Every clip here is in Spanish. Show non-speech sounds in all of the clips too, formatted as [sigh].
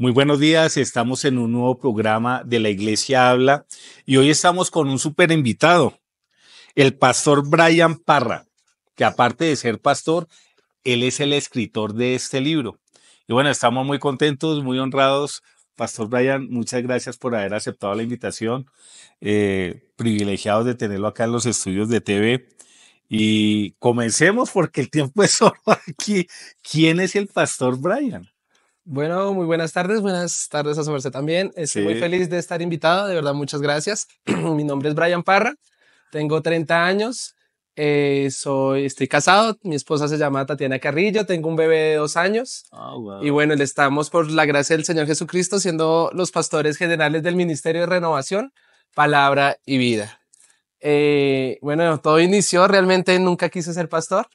Muy buenos días, estamos en un nuevo programa de la Iglesia Habla y hoy estamos con un súper invitado, el pastor Brian Parra, que aparte de ser pastor, él es el escritor de este libro. Y bueno, estamos muy contentos, muy honrados. Pastor Brian, muchas gracias por haber aceptado la invitación. Eh, privilegiados de tenerlo acá en los estudios de TV. Y comencemos porque el tiempo es solo aquí. ¿Quién es el pastor Brian? Bueno, muy buenas tardes, buenas tardes a su merced también. Estoy muy feliz de estar invitado, de verdad, muchas gracias. [clears throat] Mi nombre es Brian Parra, tengo 30 años, eh, soy, estoy casado, mi esposa se llama Tatiana Carrillo, tengo un bebé de dos años. Oh, y bueno, le estamos por la gracia del Señor Jesucristo siendo los pastores generales del Ministerio de Renovación, Palabra y Vida. Eh, bueno, todo inició, realmente nunca quise ser pastor.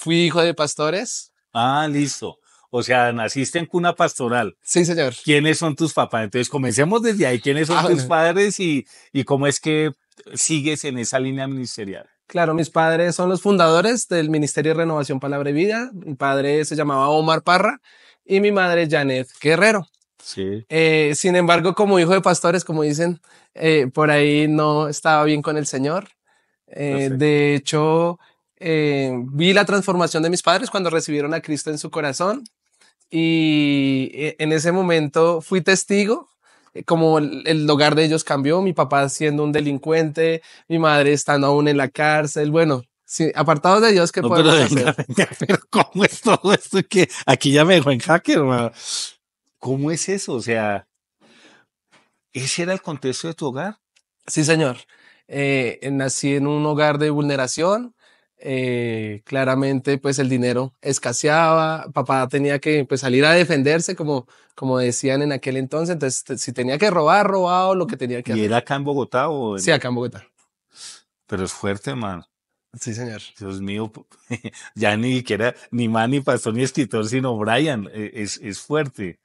fui hijo de pastores. Ah, listo. O sea, naciste en cuna pastoral. Sí, señor. ¿Quiénes son tus papás? Entonces, comencemos desde ahí. ¿Quiénes son ah, tus padres y, y cómo es que sigues en esa línea ministerial? Claro, mis padres son los fundadores del Ministerio de Renovación Palabra y Vida. Mi padre se llamaba Omar Parra y mi madre Janet Guerrero. Sí. Eh, sin embargo, como hijo de pastores, como dicen, eh, por ahí no estaba bien con el Señor. Eh, de hecho, vi la transformación de mis padres cuando recibieron a Cristo en su corazón y eh, en ese momento fui testigo eh, como el, hogar de ellos cambió, mi papá siendo un delincuente, mi madre estando aún en la cárcel, bueno, sí, apartados de Dios que puedo podemos [laughs] ¿cómo es todo esto que aquí ya me dejó en hacker. ¿Cómo es eso? O sea, ¿ese era el contexto de tu hogar? Sí, señor. Eh, nací en un hogar de vulneración, eh, claramente pues el dinero escaseaba, papá tenía que pues, salir a defenderse como, como decían en aquel entonces, entonces si tenía que robar, robado lo que tenía que hacer. ¿Y era acá en Bogotá o? Sí, acá en Bogotá. Pero es fuerte, man. Sí, señor. Dios mío, [laughs] ya ni siquiera, ni man, ni pastor, ni escritor, sino Brian, eh, es, es fuerte.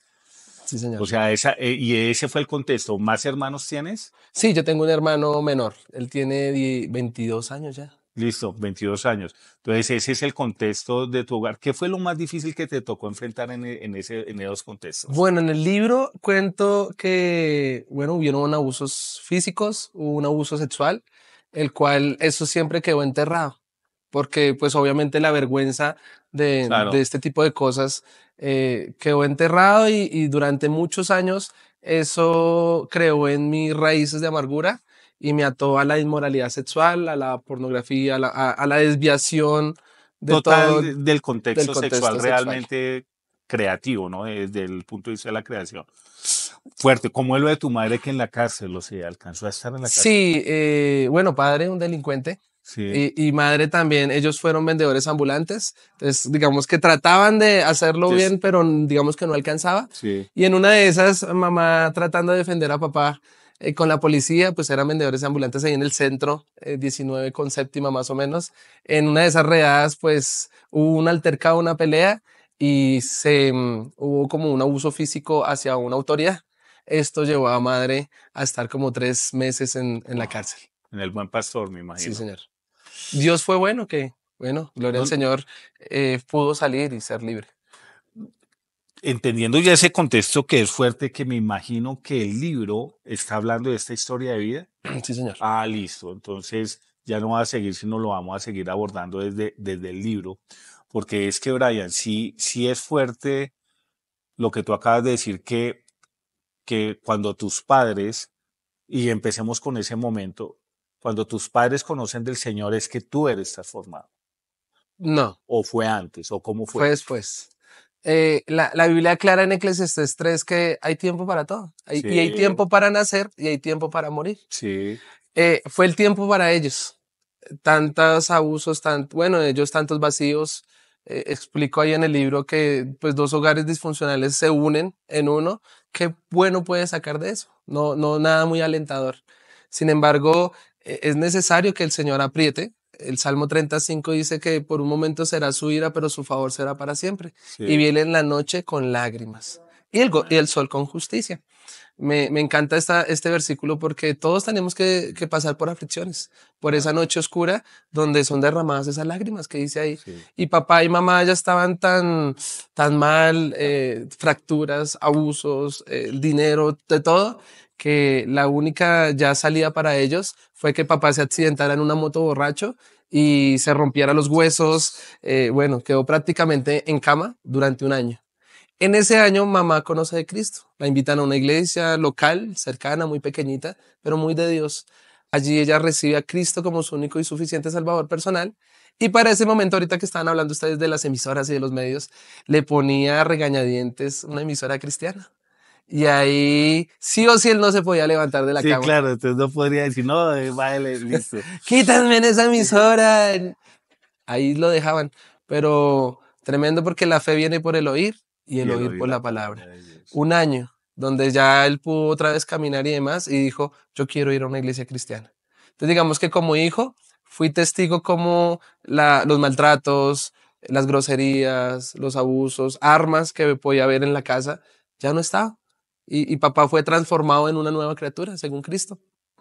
Sí, señor. O sea, esa, eh, y ese fue el contexto. ¿Más hermanos tienes? Sí, yo tengo un hermano menor. Él tiene 22 años ya. Listo, 22 años. Entonces, ese es el contexto de tu hogar. ¿Qué fue lo más difícil que te tocó enfrentar e, en, ese, en esos contextos? Bueno, en el libro cuento que, bueno, hubieron abusos físicos, hubo un abuso sexual, el cual eso siempre quedó enterrado, porque pues obviamente la vergüenza de, de este tipo de cosas eh, quedó enterrado y, durante muchos años eso creó en mis raíces de amargura y me ató a la inmoralidad sexual, a la pornografía, a la, a, la desviación de todo, del, contexto sexual, realmente creativo, ¿no? Desde el punto de vista de la creación. Fuerte, como es lo de tu madre que en la cárcel, o sea, alcanzó a estar en la cárcel. Sí, eh, bueno, padre, un delincuente. Sí. Y, y, madre también, ellos fueron vendedores ambulantes, entonces digamos que trataban de hacerlo bien, pero digamos que no alcanzaba. Sí. Y en una de esas, mamá tratando de defender a papá, eh, con la policía, pues eran vendedores ambulantes ahí en el centro, 19 eh, con séptima más o menos. En una de esas redadas, pues hubo un altercado, una pelea y se, mm, hubo como un abuso físico hacia una autoridad. Esto llevó a madre a estar como tres meses en, la cárcel. En el buen pastor, me imagino. Sí, señor. Dios fue bueno que, bueno, gloria al Señor, eh, pudo salir y ser libre entendiendo ya ese contexto que es fuerte, que me imagino que el libro está hablando de esta historia de vida. [clears throat] Sí, señor. Ah, listo. Entonces ya no va a seguir, sino lo vamos a seguir abordando desde, desde el libro. Porque es que, Brian, sí, sí es fuerte lo que tú acabas de decir, que, que cuando tus padres, y empecemos con ese momento, cuando tus padres conocen del Señor es que tú eres transformado. No. ¿O fue antes? ¿O cómo fue? Fue después. Eh, la, Biblia aclara en Eclesiastes 3 que hay tiempo para todo. Y hay tiempo para nacer y hay tiempo para morir. Sí. Eh, fue el tiempo para ellos. Tantos abusos, tan, bueno, ellos tantos vacíos. Eh, explico ahí en el libro que pues dos hogares disfuncionales se unen en uno. ¿Qué bueno puede sacar de eso? No, no, nada muy alentador. Sin embargo, e, es necesario que el Señor apriete el Salmo 35 dice que por un momento será su ira, pero su favor será para siempre. Y viene en la noche con lágrimas y el, el sol con justicia. Me, encanta esta, este versículo porque todos tenemos que, pasar por aflicciones, por esa noche oscura donde son derramadas esas lágrimas que dice ahí. Y papá y mamá ya estaban tan, tan mal, eh, fracturas, abusos, eh, el dinero, de todo que la única ya salida para ellos fue que papá se accidentara en una moto borracho y se rompiera los huesos. Eh, bueno, quedó prácticamente en cama durante un año. En ese año mamá conoce de Cristo. La invitan a una iglesia local, cercana, muy pequeñita, pero muy de Dios. Allí ella recibe a Cristo como su único y suficiente Salvador personal. Y para ese momento, ahorita que estaban hablando ustedes de las emisoras y de los medios, le ponía regañadientes una emisora cristiana. Y ahí sí o sí él no se podía levantar de la cama. Sí, claro, entonces no podría decir, no, vale, eh, [laughs] listo. Quítame esa emisora. Ahí lo dejaban. Pero tremendo porque la fe viene por el oír y el, oír, por la, palabra. Un año donde ya él pudo otra vez caminar y demás y dijo, yo quiero ir a una iglesia cristiana. Entonces digamos que como hijo fui testigo como la, los maltratos, las groserías, los abusos, armas que podía haber en la casa, ya no estaba y, papá fue transformado en una nueva criatura, según Cristo.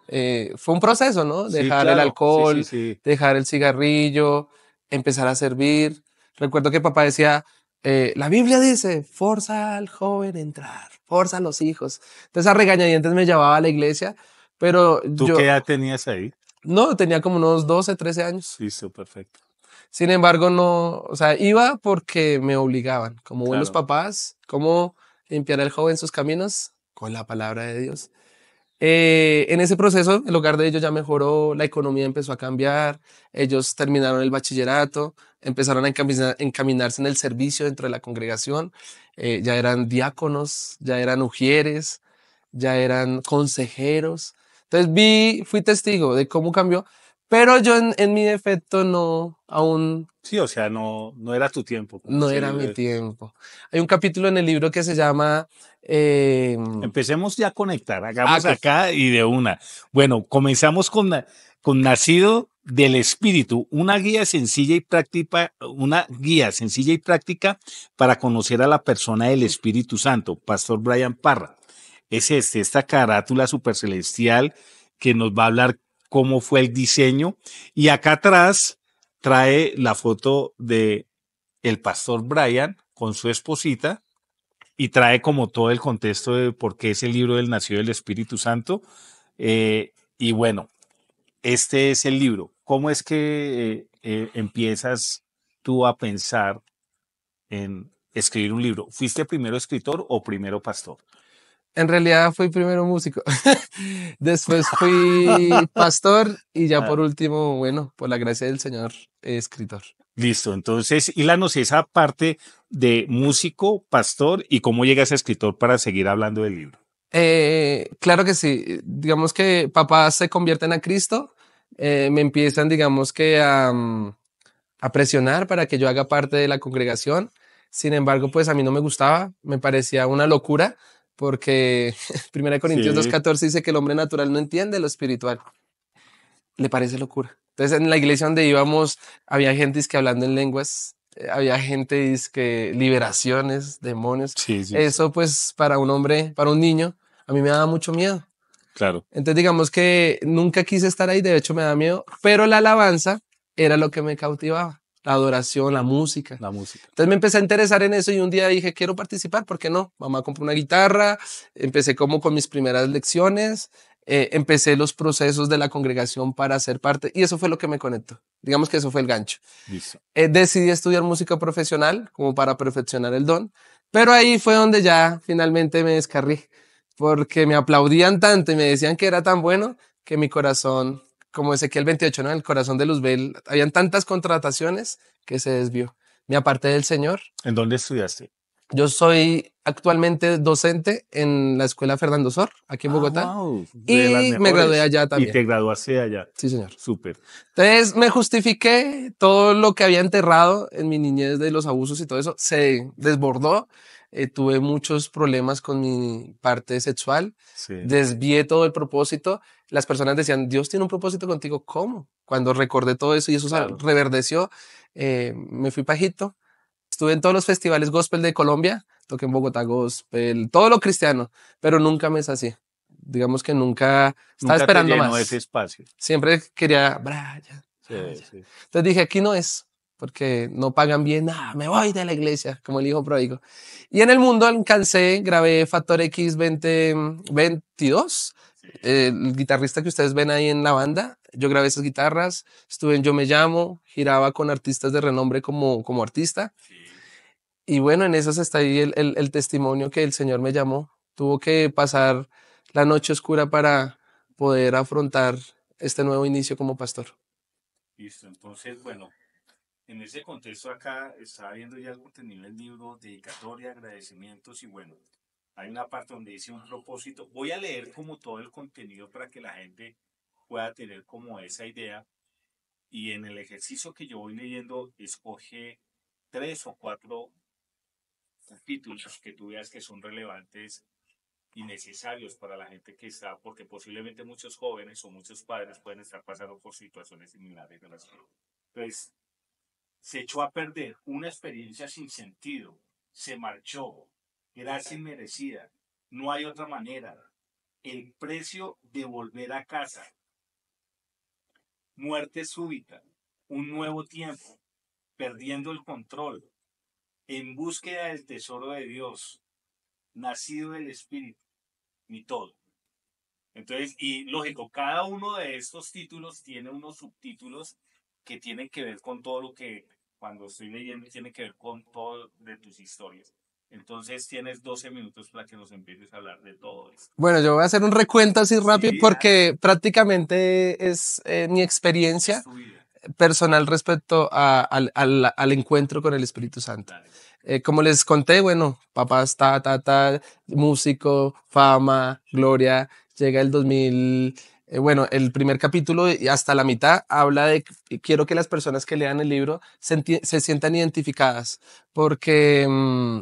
Eh, fue un proceso, ¿no? Dejar el alcohol, dejar el cigarrillo, empezar a servir. Recuerdo que papá decía, eh, la Biblia dice, forza al joven a entrar, forza a los hijos. Entonces a regañadientes me llevaba a la iglesia, pero ¿Tú yo, qué edad tenías ahí? No, tenía como unos 12, 13 años. Sí, sí, perfecto. Sin embargo, no, o sea, iba porque me obligaban, como buenos papás, como Limpiar el joven sus caminos con la palabra de Dios. Eh, en ese proceso, el hogar de ellos ya mejoró, la economía empezó a cambiar, ellos terminaron el bachillerato, empezaron a encaminarse en el servicio dentro de la congregación, eh, ya eran diáconos, ya eran ujieres, ya eran consejeros. Entonces vi, fui testigo de cómo cambió, pero yo en, mi defecto no, aún... Sí, o sea, no, no era tu tiempo. No era mi tiempo. Hay un capítulo en el libro que se llama... Em, Empecemos ya a conectar, ah, hagamos acá y de una. Bueno, comenzamos con, con Nacido del Espíritu, una guía sencilla y práctica, una guía sencilla y práctica para conocer a la persona del Espíritu Santo, Pastor Brian Parra. Es este, esta carátula celestial que nos va a hablar cómo fue el diseño. Y acá atrás trae la foto de el pastor Brian con su esposita y trae como todo el contexto de por qué es el libro del nacido del Espíritu Santo. Eh, y bueno, este es el libro. ¿Cómo es que eh, eh, empiezas tú a pensar en escribir un libro? ¿Fuiste primero escritor o primero pastor? en realidad fui primero músico, [laughs] después fui [laughs] pastor y ya ah. por último, bueno, por la gracia del Señor, escritor. Listo, entonces y la sé, esa parte de músico, pastor y cómo llegas a escritor para seguir hablando del libro. Eh, claro que sí, digamos que papás se convierten a Cristo, eh, me empiezan, digamos que a, mm, a presionar para que yo haga parte de la congregación. Sin embargo, pues a mí no me gustaba, me parecía una locura porque 1 [laughs] Corintios sí. 2.14 dice que el hombre natural no entiende lo espiritual. Le parece locura. Entonces, en la iglesia donde íbamos, había gente que hablando en lenguas, eh, había gente que liberaciones, demonios. Eso, pues, para un hombre, para un niño, a mí me daba mucho miedo. Claro. Entonces, digamos que nunca quise estar ahí, de hecho, me da miedo, pero la alabanza era lo que me cautivaba la adoración, la música. La música. Entonces me empecé a interesar en eso y un día dije, quiero participar, ¿por qué no? Mamá compró una guitarra, empecé como con mis primeras lecciones, eh, empecé los procesos de la congregación para ser parte y eso fue lo que me conectó. Digamos que eso fue el gancho. Eh, decidí estudiar música profesional como para perfeccionar el don, pero ahí fue donde ya finalmente me descarrí porque me aplaudían tanto y me decían que era tan bueno que mi corazón como el 28, ¿no? En el corazón de Luzbel, habían tantas contrataciones que se desvió. Me aparté del Señor. ¿En dónde estudiaste? Yo soy actualmente docente en la escuela Fernando Sor, aquí en ah, Bogotá. Wow, y me gradué allá también. Y te graduaste allá. Sí, señor. Súper. Entonces me justifiqué todo lo que había enterrado en mi niñez de los abusos y todo eso. Se desbordó. Eh, tuve muchos problemas con mi parte sexual. Sí. Desvié todo el propósito las personas decían, Dios tiene un propósito contigo, ¿cómo? Cuando recordé todo eso y eso reverdeció, eh, me fui pajito. Estuve en todos los festivales gospel de Colombia, toqué en Bogotá gospel, todo lo cristiano, pero nunca me es así. Digamos que nunca estaba esperando más. ese espacio. Siempre quería, Brian. Entonces dije, aquí no es, porque no pagan bien, nada, ah, me voy de la iglesia, como el hijo pródigo. Y en el mundo alcancé, grabé Factor X 20, eh, el guitarrista que ustedes ven ahí en la banda, yo grabé esas guitarras, estuve en Yo Me Llamo, giraba con artistas de renombre como, como artista. Y bueno, en esas está ahí el, el, testimonio que el Señor me llamó. Tuvo que pasar la noche oscura para poder afrontar este nuevo inicio como pastor. Listo, entonces, bueno, en ese contexto acá está viendo ya algún nivel el libro Dedicatoria, Agradecimientos y bueno, hay una parte donde dice un propósito. Voy a leer como todo el contenido para que la gente pueda tener como esa idea. Y en el ejercicio que yo voy leyendo, escoge tres o cuatro capítulos que tú veas que son relevantes y necesarios para la gente que está, porque posiblemente muchos jóvenes o muchos padres pueden estar pasando por situaciones similares. De Entonces, se echó a perder una experiencia sin sentido, se marchó, gracia merecida, No hay otra manera. El precio de volver a casa. Muerte súbita. Un nuevo tiempo. Perdiendo el control. En búsqueda del tesoro de Dios. Nacido del Espíritu. Ni todo. Entonces, y lógico, cada uno de estos títulos tiene unos subtítulos que tienen que ver con todo lo que, cuando estoy leyendo, tiene que ver con todo de tus historias. Entonces tienes 12 minutos para que nos empieces a hablar de todo esto. Bueno, yo voy a hacer un recuento así rápido porque prácticamente es eh, mi experiencia personal respecto al, al, encuentro con el Espíritu Santo. Eh, como les conté, bueno, papá está, ta, ta, músico, fama, gloria, llega el 2000 eh, bueno, el primer capítulo y hasta la mitad habla de, quiero que las personas que lean el libro se, sientan identificadas, porque mm,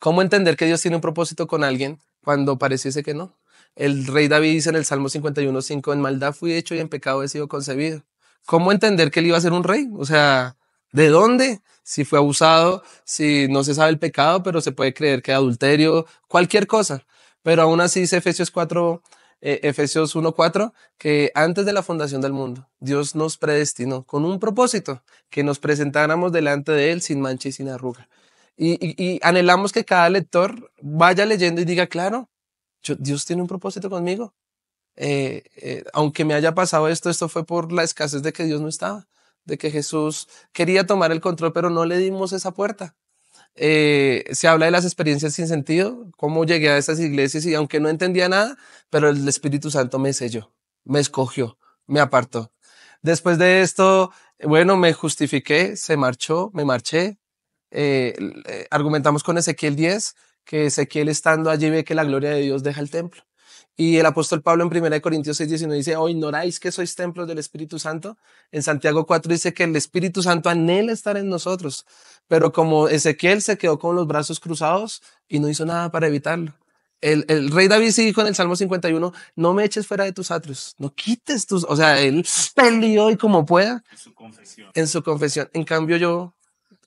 ¿Cómo entender que Dios tiene un propósito con alguien cuando pareciese que no? El rey David dice en el Salmo 51.5, en maldad fui hecho y en pecado he sido concebido. ¿Cómo entender que él iba a ser un rey? O sea, ¿de dónde? Si fue abusado, si no se sabe el pecado, pero se puede creer que adulterio, cualquier cosa. Pero aún así dice Efesios 4, eh, Efesios 1.4, que antes de la fundación del mundo, Dios nos predestinó con un propósito, que nos presentáramos delante de Él sin mancha y sin arruga. Y, anhelamos que cada lector vaya leyendo y diga, claro, Dios tiene un propósito conmigo. Eh, eh, aunque me haya pasado esto, esto fue por la escasez de que Dios no estaba, de que Jesús quería tomar el control, pero no le dimos esa puerta. Eh, se habla de las experiencias sin sentido, cómo llegué a esas iglesias y aunque no entendía nada, pero el Espíritu Santo me selló, me escogió, me apartó. Después de esto, bueno, me justifiqué, se marchó, me marché, eh, eh, argumentamos con Ezequiel 10 que Ezequiel estando allí ve que la gloria de Dios deja el templo. Y el apóstol Pablo en 1 Corintios 6, 19 dice, ¿o ignoráis que sois templos del Espíritu Santo? En Santiago 4 dice que el Espíritu Santo anhela estar en nosotros, pero como Ezequiel se quedó con los brazos cruzados y no hizo nada para evitarlo. El, el rey David sigue con el Salmo 51, no me eches fuera de tus atrios, no quites tus, o sea, él peleó y como pueda. En su confesión. En su confesión. En cambio yo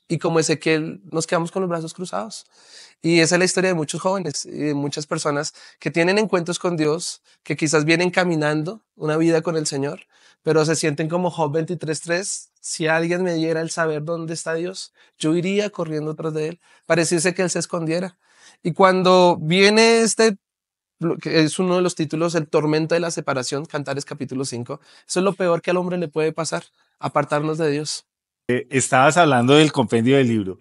y como Ezequiel nos quedamos con los brazos cruzados. Y esa es la historia de muchos jóvenes y de muchas personas que tienen encuentros con Dios, que quizás vienen caminando una vida con el Señor, pero se sienten como Job 23.3. Si alguien me diera el saber dónde está Dios, yo iría corriendo tras de él. Pareciese que él se escondiera. Y cuando viene este que es uno de los títulos, el tormento de la separación, Cantares capítulo 5. Eso es lo peor que al hombre le puede pasar, apartarnos de Dios. Eh, estabas hablando del compendio del libro,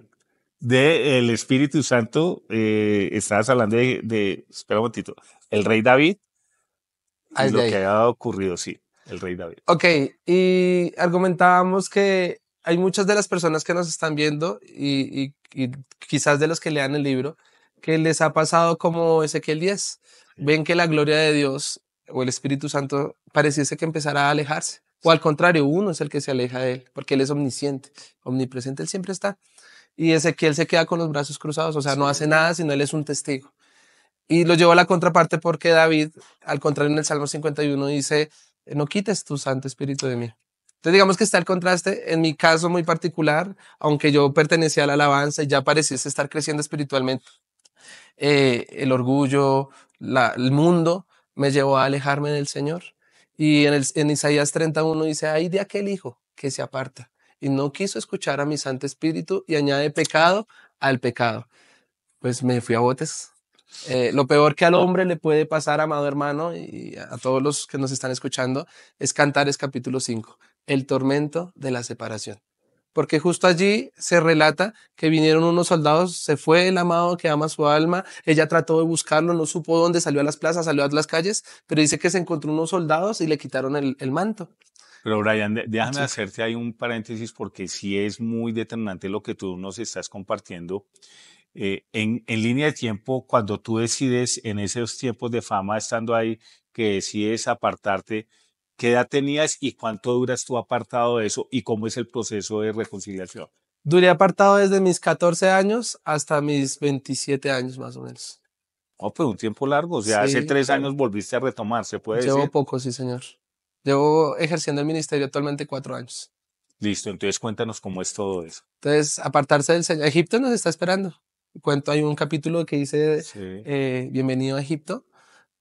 del Espíritu Santo, eh, estabas hablando de, espera un momentito, el rey David, y ah, lo que ha ocurrido, sí, el rey David. Ok, y argumentábamos que hay muchas de las personas que nos están viendo y, quizás de los que lean el libro, que les ha pasado como Ezequiel 10. Ven que la gloria de Dios o el Espíritu Santo pareciese que empezara a alejarse o al contrario, uno es el que se aleja de él, porque él es omnisciente, omnipresente, él siempre está. Y Ezequiel se queda con los brazos cruzados, o sea, no hace nada, sino él es un testigo. Y lo llevó a la contraparte porque David, al contrario en el Salmo 51, dice, eh, no quites tu Santo Espíritu de mí. Entonces digamos que está el contraste, en mi caso muy particular, aunque yo pertenecía a la alabanza y ya pareciese estar creciendo espiritualmente, eh, el orgullo, el mundo me llevó a alejarme del Señor y en, el, en Isaías 31 dice, ay de aquel hijo que se aparta y no quiso escuchar a mi Santo Espíritu y añade pecado al pecado. Pues me fui a botes. Eh, lo peor que al hombre le puede pasar, amado hermano, y a todos los que nos están escuchando, es Cantares capítulo 5, el tormento de la separación porque justo allí se relata que vinieron unos soldados, se fue el amado que ama su alma, ella trató de buscarlo, no supo dónde, salió a las plazas, salió a las calles, pero dice que se encontró unos soldados y le quitaron el, manto. Pero Brian, déjame hacerte ahí un paréntesis porque sí es muy determinante lo que tú nos estás compartiendo. Eh, en, en, línea de tiempo, cuando tú decides en esos tiempos de fama, estando ahí, que decides apartarte, ¿Qué edad tenías y cuánto duras tú apartado de eso y cómo es el proceso de reconciliación? Duré apartado desde mis 14 años hasta mis 27 años más o menos. Oh, pues un tiempo largo, o sea, hace tres años volviste a retomar, ¿se puede llevo decir? Llevo poco, sí, señor. Llevo ejerciendo el ministerio actualmente cuatro años. Listo, entonces cuéntanos cómo es todo eso. Entonces, apartarse del Señor. Egipto nos está esperando. Cuento, hay un capítulo que dice eh, Bienvenido a Egipto,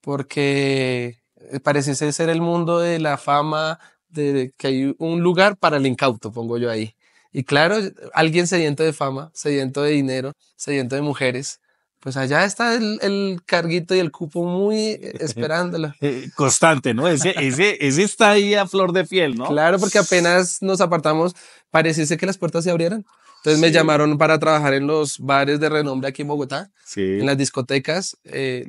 porque eh, parece ser el mundo de la fama, de que hay un lugar para el incauto, pongo yo ahí. Y claro, eh, alguien sediento de fama, sediento de dinero, sediento de mujeres, pues allá está el, carguito y el cupo muy eh, [laughs] esperándolo. Constante, ¿no? Ese, está ahí a flor de piel, ¿no? Claro, porque apenas nos apartamos, pareciese que las puertas se abrieran. Entonces me llamaron para trabajar en los bares de renombre aquí en Bogotá, en las discotecas,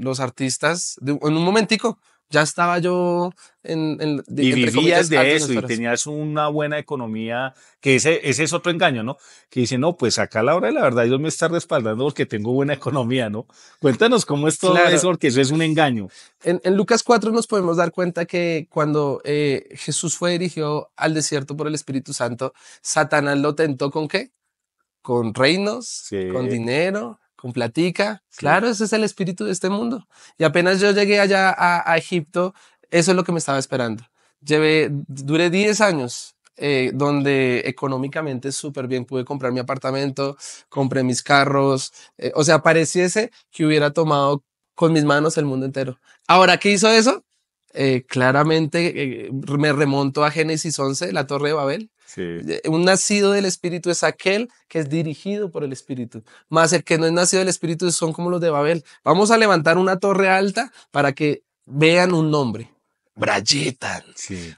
los artistas, en un momentico, ya estaba yo en... en y vivías de eso y tenías una buena economía, que ese, ese es otro engaño, ¿no? Que dice, no, pues acá a la hora de la verdad Dios me está respaldando porque tengo buena economía, ¿no? Cuéntanos cómo es todo eso, porque eso es un engaño. En, Lucas 4 nos podemos dar cuenta que cuando eh, Jesús fue dirigido al desierto por el Espíritu Santo, Satanás lo tentó con qué? Con reinos, con dinero, con platica. Claro, ese es el espíritu de este mundo. Y apenas yo llegué allá a, Egipto, eso es lo que me estaba esperando. Llevé, duré 10 años eh, donde económicamente súper bien pude comprar mi apartamento, compré mis carros, eh, o sea, pareciese que hubiera tomado con mis manos el mundo entero. Ahora, ¿qué hizo eso? Eh, claramente me remonto a Génesis 11, la Torre de Babel. Un nacido del Espíritu es aquel que es dirigido por el Espíritu. Más el que no es nacido del Espíritu son como los de Babel. Vamos a levantar una torre alta para que vean un nombre. Brayetan.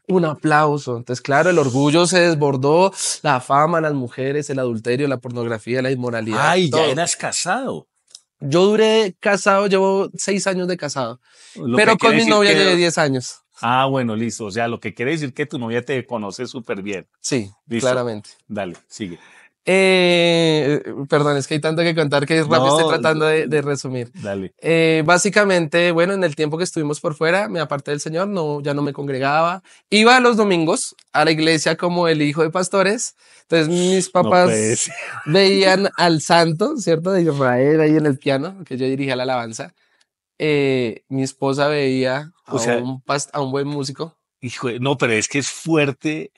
Un aplauso. Entonces, claro, el orgullo se desbordó, la fama, las mujeres, el adulterio, la pornografía, la inmoralidad. Ay, ya eras casado. Yo duré casado, llevo seis años de casado, pero con mi novia llevo diez años. Ah, bueno, listo. O sea, lo que quiere decir que tu novia te conoce súper bien. Sí, claramente. Dale, sigue. Eh, perdón, es que hay tanto que contar que rápido, estoy tratando de, resumir. Dale. Eh, básicamente, bueno, en el tiempo que estuvimos por fuera, me aparté del Señor, no, ya no me congregaba. Iba los domingos a la iglesia como el hijo de pastores. Entonces mis papás veían al santo, ¿cierto? De Israel ahí en el piano, que yo dirigía la alabanza. Eh, mi esposa veía a, un, a un buen músico. no, pero es que es fuerte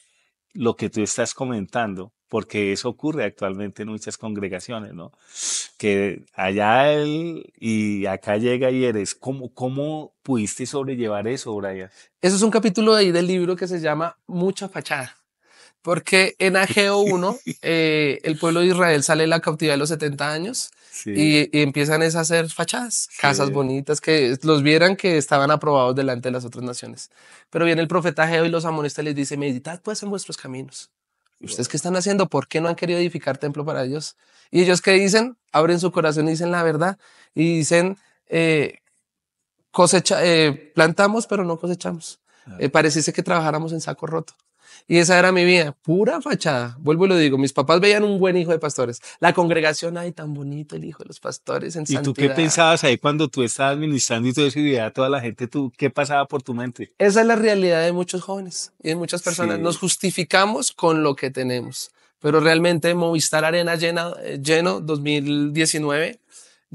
lo que tú estás comentando, porque eso ocurre actualmente en muchas congregaciones, ¿no? Que allá él y acá llega y eres. ¿Cómo, cómo pudiste sobrellevar eso, Brian? Eso es un capítulo ahí del libro que se llama Mucha Fachada. Porque en Ageo 1, [laughs] eh, el pueblo de Israel sale de la cautividad de los 70 años y, empiezan a hacer fachadas, casas bonitas, que los vieran que estaban aprobados delante de las otras naciones. Pero viene el profeta Ageo y los amonistas les dice, meditad pues en vuestros caminos. ¿Ustedes qué están haciendo? ¿Por qué no han querido edificar templo para ellos? Y ellos que dicen, abren su corazón y dicen la verdad y dicen, eh, cosecha, eh, plantamos pero no cosechamos. Ah. Eh, que trabajáramos en saco roto. Y esa era mi vida, pura fachada. Vuelvo y lo digo, mis papás veían un buen hijo de pastores. La congregación, ay, tan bonito el hijo de los pastores en ¿Y tú qué pensabas ahí cuando tú estabas ministrando y tú decías a toda la gente, tú, qué pasaba por tu mente? Esa es la realidad de muchos jóvenes y de muchas personas. Nos justificamos con lo que tenemos. Pero realmente Movistar Arena llena, lleno 2019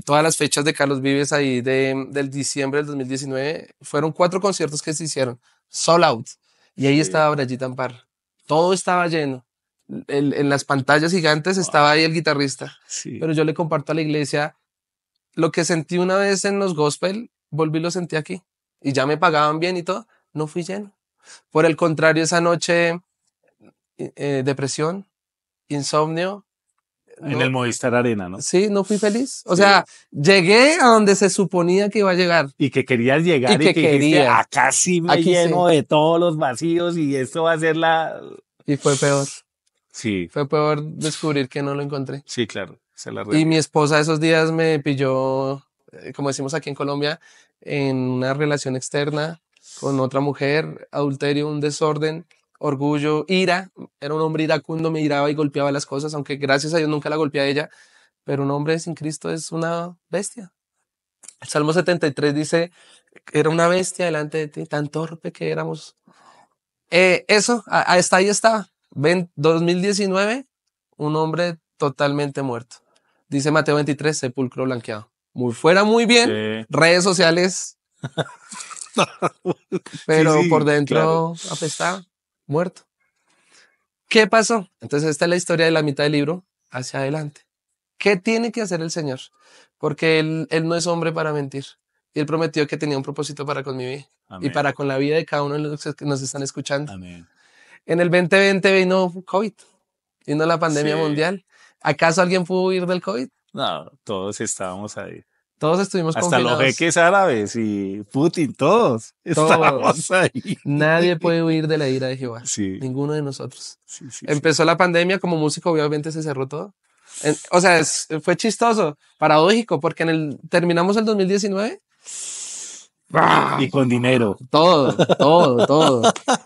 todas las fechas de Carlos Vives ahí del diciembre del 2019, fueron cuatro conciertos que se hicieron, sold out. Y ahí estaba Brayita Amparo. Todo estaba lleno. en las pantallas gigantes estaba ahí el guitarrista. Pero yo le comparto a la iglesia lo que sentí una vez en los gospel, volví lo sentí aquí. Y ya me pagaban bien y todo. No fui lleno. Por el contrario, esa noche, eh, eh, depresión, insomnio, en el Movistar Arena, ¿no? Sí, no fui feliz. O sea, llegué a donde se suponía que iba a llegar. Y que querías llegar y, que, y quería. acá sí me lleno de todos los vacíos y esto va a ser la... Y fue peor. Sí. Fue peor descubrir que no lo encontré. Sí, claro. Se la y mi esposa esos días me pilló, eh, como decimos aquí en Colombia, en una relación externa con otra mujer, adulterio, un desorden orgullo, ira. Era un hombre iracundo, me miraba y golpeaba las cosas, aunque gracias a Dios nunca la golpeé a ella. Pero un hombre sin Cristo es una bestia. El Salmo 73 dice, era una bestia delante de ti, tan torpe que éramos. Eh, eso, hasta ahí está. Ven, 2019, un hombre totalmente muerto. Dice Mateo 23, sepulcro blanqueado. Muy fuera, muy bien. Redes sociales. [laughs] pero por dentro apestaba muerto. ¿Qué pasó? Entonces, esta es la historia de la mitad del libro hacia adelante. ¿Qué tiene que hacer el Señor? Porque Él, no es hombre para mentir. Y Él prometió que tenía un propósito para con mi vida y para con la vida de cada uno de los que nos están escuchando. En el 2020 vino COVID, vino la pandemia mundial. ¿Acaso alguien pudo huir del COVID? No, todos estábamos ahí. Todos estuvimos Hasta los jeques árabes y Putin, todos. [laughs] todos. ahí. Nadie puede huir de la ira de Jehová. Sí. Ninguno de nosotros. Empezó la pandemia, como músico obviamente se cerró todo. o sea, fue chistoso, paradójico, porque en el, terminamos el 2019. Y con dinero. Todo, todo, todo. [laughs]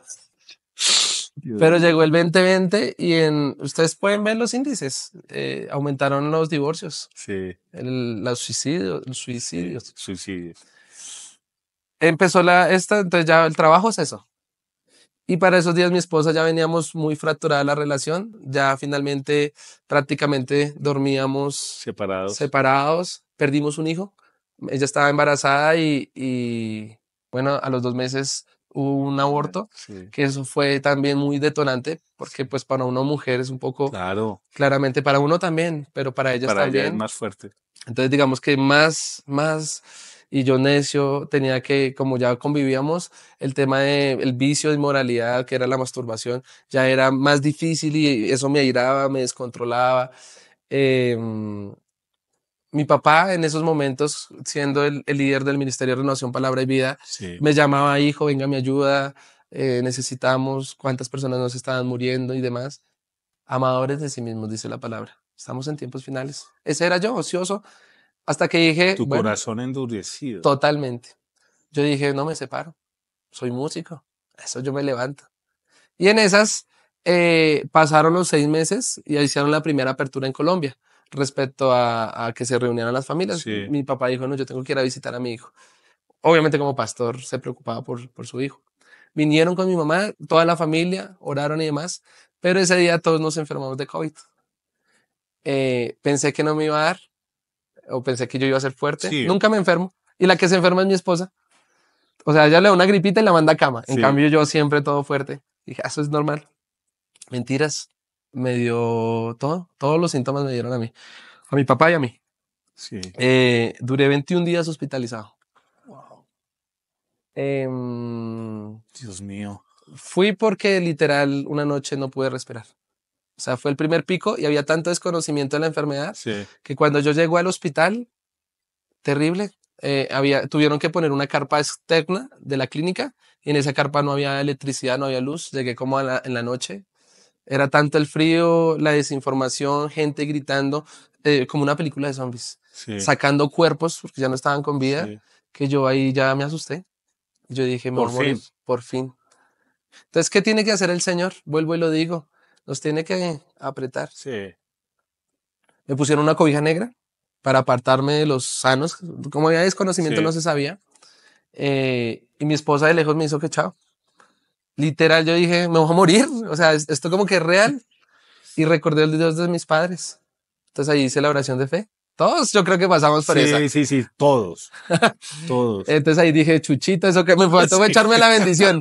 Pero llegó el 2020 y en, ustedes pueden ver los índices. Eh, aumentaron los divorcios. Sí. los suicidios. Los suicidios. suicidios. Empezó la, esta, entonces ya el trabajo es eso. Y para esos días mi esposa ya veníamos muy fracturada la relación, ya finalmente prácticamente dormíamos separados. separados. Perdimos un hijo, ella estaba embarazada y, y bueno, a los dos meses un aborto, que eso fue también muy detonante, porque pues para una mujer es un poco, claro. claramente para uno también, pero para ellas también. más fuerte. Entonces digamos que más, más, y yo necio tenía que, como ya convivíamos, el tema del el vicio de moralidad que era la masturbación, ya era más difícil y eso me airaba, me descontrolaba. Eh, mi papá en esos momentos, siendo el, líder del Ministerio de Renovación, Palabra y Vida, me llamaba, hijo, venga, mi ayuda, eh, necesitamos, cuántas personas nos estaban muriendo y demás. Amadores de sí mismos, dice la palabra. Estamos en tiempos finales. Ese era yo, ocioso, hasta que dije... Tu corazón endurecido. Totalmente. Yo dije, no me separo, soy músico, eso yo me levanto. Y en esas eh, pasaron los seis meses y hicieron la primera apertura en Colombia respecto a, que se reunieran las familias. Mi papá dijo, no, yo tengo que ir a visitar a mi hijo. Obviamente como pastor se preocupaba por, su hijo. Vinieron con mi mamá, toda la familia, oraron y demás, pero ese día todos nos enfermamos de COVID. Eh, pensé que no me iba a dar, o pensé que yo iba a ser fuerte. Nunca me enfermo. Y la que se enferma es mi esposa. O sea, ella le da una gripita y la manda a cama. En cambio, yo siempre todo fuerte. Dije, ah, eso es normal. Mentiras me dio todo, todos los síntomas me dieron a mí, a mi papá y a mí. Sí. Eh, duré 21 días hospitalizado. Wow. Em, Dios mío. Fui porque literal una noche no pude respirar. O sea, fue el primer pico y había tanto desconocimiento de la enfermedad que cuando yo llego al hospital, terrible, eh, había, tuvieron que poner una carpa externa de la clínica y en esa carpa no había electricidad, no había luz. Llegué como en la noche, era tanto el frío, la desinformación, gente gritando, eh, como una película de zombies, sacando cuerpos porque ya no estaban con vida, que yo ahí ya me asusté. Yo dije, por fin. por fin. Entonces, ¿qué tiene que hacer el Señor? Vuelvo y lo digo. Nos tiene que apretar. Sí. Me pusieron una cobija negra para apartarme de los sanos. Como había desconocimiento, no se sabía. Eh, y mi esposa de lejos me hizo que chao literal yo dije, me voy a morir. O sea, esto como que es real. Y recordé el Dios de mis padres. Entonces ahí hice la oración de fe. Todos yo creo que pasamos por sí, esa. Sí, sí, todos. [laughs] todos. Entonces ahí dije, chuchito eso que me faltó sí. echarme la bendición.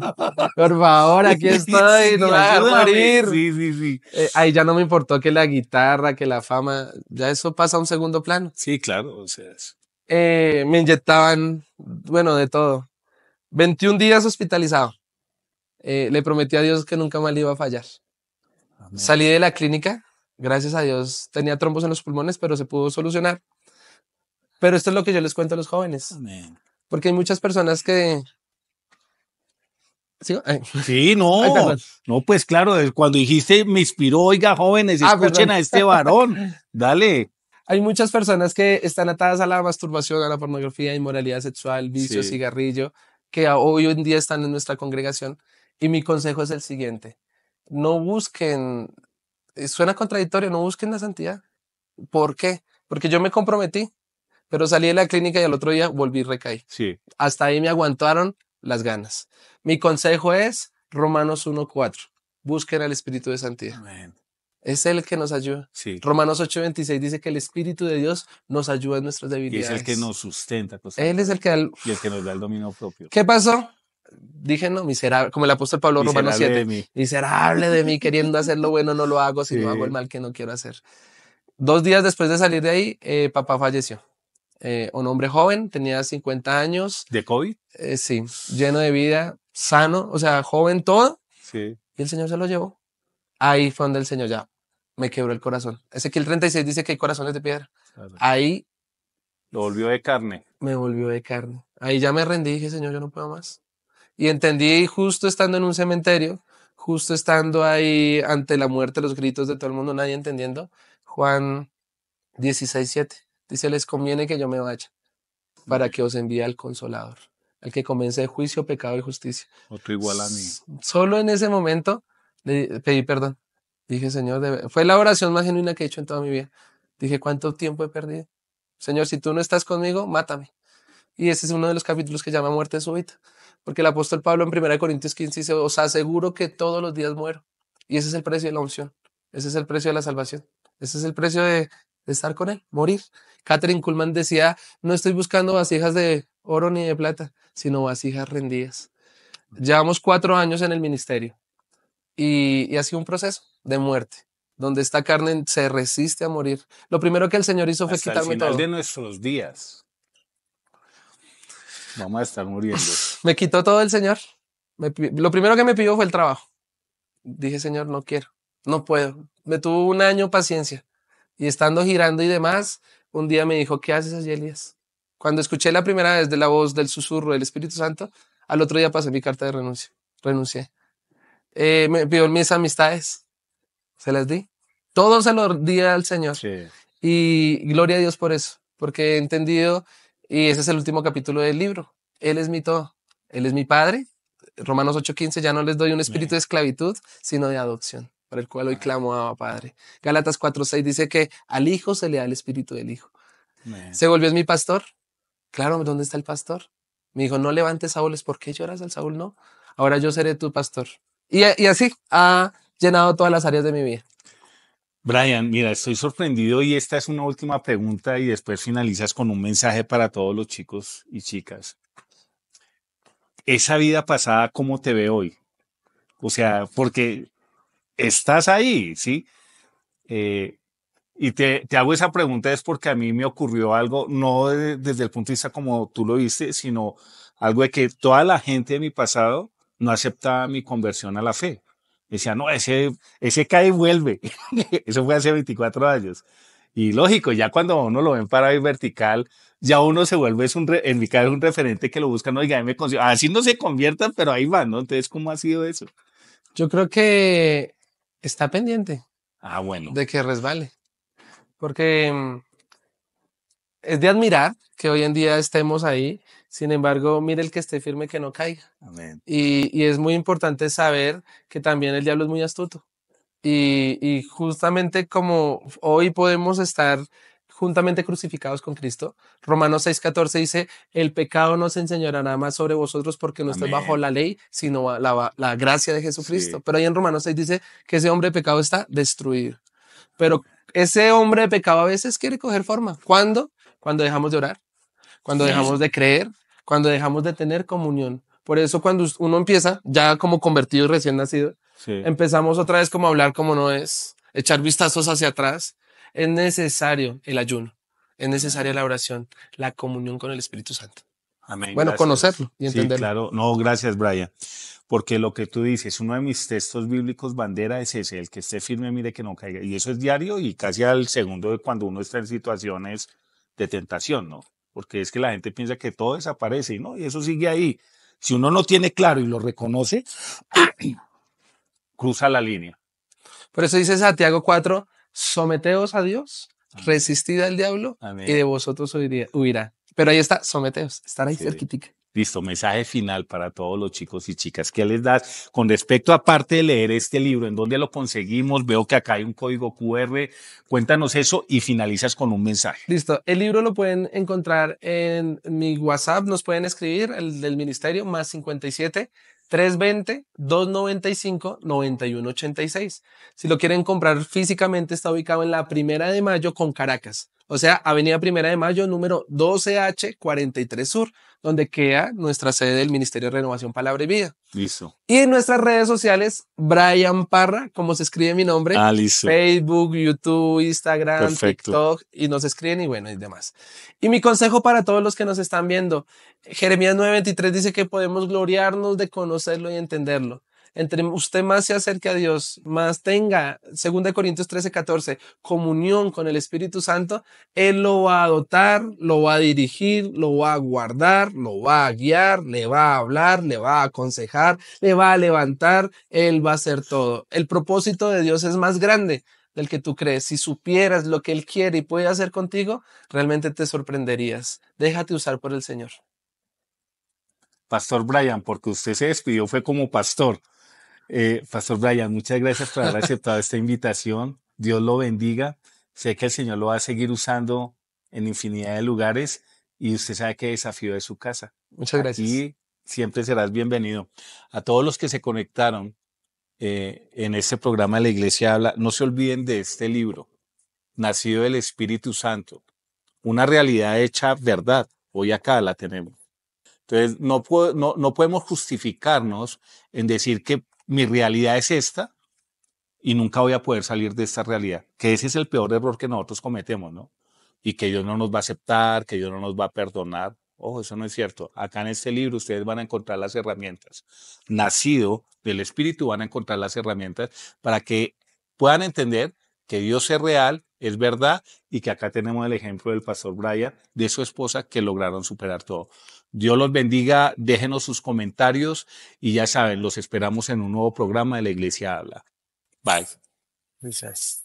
Por favor, aquí [laughs] estoy, no me voy a morir. Sí, sí, sí. Eh, ahí ya no me importó que la guitarra, que la fama, ya eso pasa a un segundo plano. Sí, claro, o sea. Eh, me inyectaban, bueno, de todo. 21 días hospitalizado. Eh, le prometí a Dios que nunca más le iba a fallar. Salí de la clínica, gracias a Dios tenía trombos en los pulmones, pero se pudo solucionar. Pero esto es lo que yo les cuento a los jóvenes. Porque hay muchas personas que... Sí, [laughs] no, no, pues claro, cuando dijiste me inspiró, oiga jóvenes, ah, escuchen a este varón, [laughs] dale. Hay muchas personas que están atadas a la masturbación, a la pornografía, inmoralidad sexual, vicio, cigarrillo, que hoy en día están en nuestra congregación y mi consejo es el siguiente, no busquen, eh, suena contradictorio, no busquen la santidad. ¿Por qué? Porque yo me comprometí, pero salí de la clínica y al otro día volví y recaí. Sí. Hasta ahí me aguantaron las ganas. Mi consejo es Romanos 1.4, busquen al Espíritu de Santidad. Amén. Es el que nos ayuda. Sí. Romanos 8:26 dice que el Espíritu de Dios nos ayuda en nuestras debilidades. Y es el que nos sustenta. Él es el que... el que nos da el dominio propio. ¿Qué pasó? dije, no, miserable, como el apóstol Pablo Romano 7, de mí. miserable de mí, queriendo hacer lo bueno, no lo hago, si hago el mal que no quiero hacer. Dos días después de salir de ahí, eh, papá falleció. Eh, un hombre joven, tenía 50 años. ¿De COVID? Eh, sí, lleno de vida, sano, o sea, joven todo. Sí. Y el Señor se lo llevó. Ahí fue donde el Señor ya me quebró el corazón. el 36 dice que hay corazones de piedra. Ahí. Lo volvió de carne. Me volvió de carne. Ahí ya me rendí dije, Señor, yo no puedo más. Y entendí justo estando en un cementerio, justo estando ahí ante la muerte, los gritos de todo el mundo, nadie entendiendo, Juan 16, 7. Dice, les conviene que yo me vaya para que os envíe al consolador, al que de juicio, pecado y justicia. Otro igual a mí. Solo en ese momento le pedí perdón. Dije, Señor, fue la oración más genuina que he hecho en toda mi vida. Dije, ¿cuánto tiempo he perdido? Señor, si tú no estás conmigo, mátame. Y ese es uno de los capítulos que llama muerte súbita. Porque el apóstol Pablo en 1 Corintios 15 dice, os aseguro que todos los días muero. Y ese es el precio de la unción. Ese es el precio de la salvación. Ese es el precio de, estar con Él, morir. Catherine Kuhlman decía, no estoy buscando vasijas de oro ni de plata, sino vasijas rendidas. Llevamos cuatro años en el ministerio y, ha sido un proceso de muerte, donde esta carne se resiste a morir. Lo primero que el Señor hizo fue Hasta quitarme el final de nuestros días. Vamos a muriendo. [laughs] Me quitó todo el Señor. lo primero que me pidió fue el trabajo. Dije, Señor, no quiero, no puedo. Me tuvo un año paciencia. Y estando girando y demás, un día me dijo, ¿qué haces allí, Elías? Cuando escuché la primera vez de la voz del susurro del Espíritu Santo, al otro día pasé mi carta de renuncia. Renuncié. Eh, me pidió mis amistades. Se las di. Todos se lo di al Señor. Y gloria a Dios por eso, porque he entendido y ese es el último capítulo del libro. Él es mi todo. Él es mi padre. Romanos 8:15, ya no les doy un espíritu de esclavitud, sino de adopción, para el cual hoy ah. clamo a Padre. Galatas 4:6 dice que al Hijo se le da el espíritu del Hijo. ¿Se volvió mi pastor? Claro, ¿dónde está el pastor? Me dijo, no levantes Saúl, ¿por qué lloras al Saúl? No, ahora yo seré tu pastor. y así ha llenado todas las áreas de mi vida. Brian, mira, estoy sorprendido y esta es una última pregunta y después finalizas con un mensaje para todos los chicos y chicas. Esa vida pasada, ¿cómo te ve hoy? O sea, porque estás ahí, ¿sí? Eh, y te, hago esa pregunta es porque a mí me ocurrió algo, no desde el punto de vista como tú lo viste, sino algo de que toda la gente de mi pasado no aceptaba mi conversión a la fe. Decía, no, ese, ese cae y vuelve. [laughs] Eso fue hace 24 años. Y lógico, ya cuando uno lo ven para ir vertical, ya uno se vuelve, es un en mi caso, un referente que lo buscan, oiga, me así no se conviertan, pero ahí van, ¿no? Entonces, ¿cómo ha sido eso? Yo creo que está pendiente. Ah, bueno. De que resbale. Porque mm, es de admirar que hoy en día estemos ahí sin embargo, mire el que esté firme que no caiga. Y, es muy importante saber que también el diablo es muy astuto. Y, justamente como hoy podemos estar juntamente crucificados con Cristo. Romanos 6:14 dice, el pecado no se enseñará nada más sobre vosotros porque no está bajo la ley, sino la, gracia de Jesucristo. Pero ahí en Romanos 6 dice que ese hombre de pecado está destruido. Pero ese hombre de pecado a veces quiere coger forma. ¿Cuándo? Cuando dejamos de orar, cuando dejamos de creer, cuando dejamos de tener comunión. Por eso cuando uno empieza, ya como convertido y recién nacido, empezamos otra vez como a hablar como no es, echar vistazos hacia atrás. Es necesario el ayuno, es necesaria la oración, la comunión con el Espíritu Santo. Amén. Bueno, conocerlo y entenderlo. claro. No, gracias, Brian. Porque lo que tú dices, uno de mis textos bíblicos bandera es ese, el que esté firme, mire que no caiga. Y eso es diario y casi al segundo de cuando uno está en situaciones de tentación, ¿no? porque es que la gente piensa que todo desaparece, ¿no? Y eso sigue ahí. Si uno no tiene claro y lo reconoce, [clears throat] cruza la línea. Por eso dice Santiago 4, someteos a Dios, resistid al diablo y de vosotros huirá. Pero ahí está, someteos, estar ahí Listo, mensaje final para todos los chicos y chicas. ¿Qué les das con respecto, a parte de leer este libro, en dónde lo conseguimos? Veo que acá hay un código QR. Cuéntanos eso y finalizas con un mensaje. Listo, el libro lo pueden encontrar en mi WhatsApp, nos pueden escribir, el del ministerio, más 57. 320-295-9186. Si lo quieren comprar físicamente, está ubicado en la primera de mayo con Caracas o sea, Avenida Primera de Mayo, número 12H43 Sur, donde queda nuestra sede del Ministerio de Renovación, Palabra y Vida. Listo. Y en nuestras redes sociales, Brian Parra, como se escribe mi nombre, ah, Facebook, YouTube, Instagram, TikTok, y nos escriben y bueno, y demás. Y mi consejo para todos los que nos están viendo, Jeremías 9:23 dice que podemos gloriarnos de conocerlo y entenderlo entre usted más se acerque a Dios, más tenga, 2 Corintios 13, 14, comunión con el Espíritu Santo, Él lo va a dotar, lo va a dirigir, lo va a guardar, lo va a guiar, le va a hablar, le va a aconsejar, le va a levantar, Él va a hacer todo. El propósito de Dios es más grande del que tú crees. Si supieras lo que Él quiere y puede hacer contigo, realmente te sorprenderías. Déjate usar por el Señor. Pastor Brian, porque usted se despidió, fue como pastor. Eh, Pastor Brian, muchas gracias por haber aceptado esta invitación. Dios lo bendiga. Sé que el Señor lo va a seguir usando en infinidad de lugares y usted sabe qué desafío es su casa. Muchas gracias. Y siempre serás bienvenido. A todos los que se conectaron eh, en este programa de la Iglesia Habla, no se olviden de este libro, Nacido del Espíritu Santo, una realidad hecha verdad. Hoy acá la tenemos. Entonces, no, no, no podemos justificarnos en decir que mi realidad es esta y nunca voy a poder salir de esta realidad, que ese es el peor error que nosotros cometemos, ¿no? Y que Dios no nos va a aceptar, que Dios no nos va a perdonar. Ojo, eso no es cierto. Acá en este libro ustedes van a encontrar las herramientas. Nacido del Espíritu van a encontrar las herramientas para que puedan entender que Dios es real, es verdad, y que acá tenemos el ejemplo del pastor Brian, de su esposa, que lograron superar todo. Dios los bendiga, déjenos sus comentarios y ya saben, los esperamos en un nuevo programa de la Iglesia Habla. Bye. Gracias.